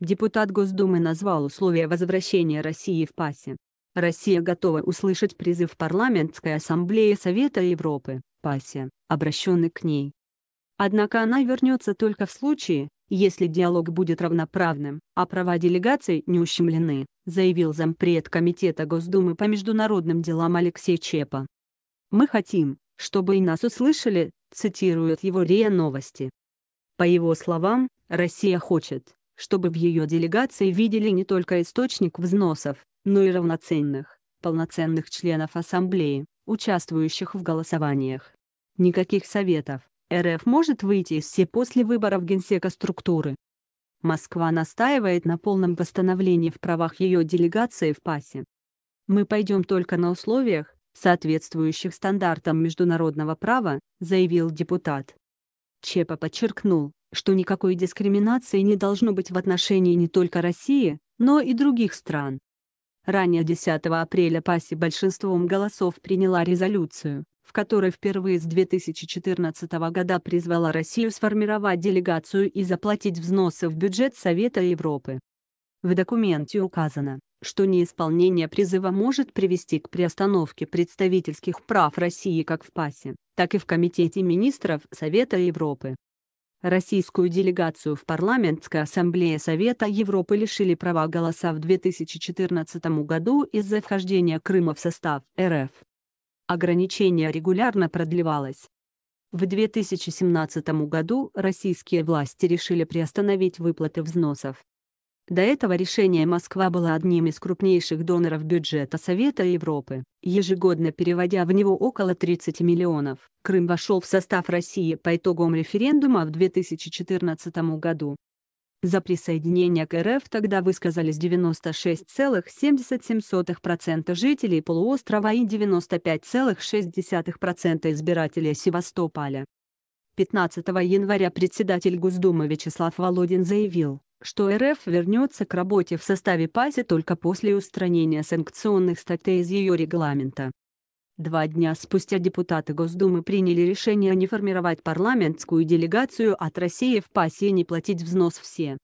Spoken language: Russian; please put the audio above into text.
Депутат Госдумы назвал условия возвращения России в ПАСе. Россия готова услышать призыв парламентской ассамблеи Совета Европы, ПАСе, обращенный к ней. Однако она вернется только в случае, если диалог будет равноправным, а права делегаций не ущемлены, заявил зампред Комитета Госдумы по международным делам Алексей Чепа. «Мы хотим, чтобы и нас услышали», цитируют его РИА Новости. По его словам, Россия хочет, чтобы в ее делегации видели не только источник взносов, но и равноценных, полноценных членов Ассамблеи, участвующих в голосованиях. Никаких советов. РФ может выйти из СЕ после выборов генсека структуры. Москва настаивает на полном восстановлении в правах ее делегации в ПАСе. Мы пойдем только на условиях, соответствующих стандартам международного права, заявил депутат. Чепа подчеркнул, что никакой дискриминации не должно быть в отношении не только России, но и других стран. Ранее 10 апреля ПАСИ большинством голосов приняла резолюцию, в которой впервые с 2014 года призвала Россию сформировать делегацию и заплатить взносы в бюджет Совета Европы. В документе указано, что неисполнение призыва может привести к приостановке представительских прав России как в ПАСе, так и в Комитете министров Совета Европы. Российскую делегацию в парламентской ассамблее Совета Европы лишили права голоса в 2014 году из-за вхождения Крыма в состав РФ. Ограничение регулярно продлевалось. В 2017 году российские власти решили приостановить выплаты взносов. До этого решения Москва была одним из крупнейших доноров бюджета Совета Европы, ежегодно переводя в него около 30 миллионов. Крым вошел в состав России по итогам референдума в 2014 году. За присоединение к РФ тогда высказались 96,77% жителей полуострова и 95,6% избирателей Севастополя. 15 января председатель Госдумы Вячеслав Володин заявил, что РФ вернется к работе в составе ПАСИ только после устранения санкционных статей из ее регламента. Два дня спустя депутаты Госдумы приняли решение не формировать парламентскую делегацию от России в ПАСИ и не платить взнос все.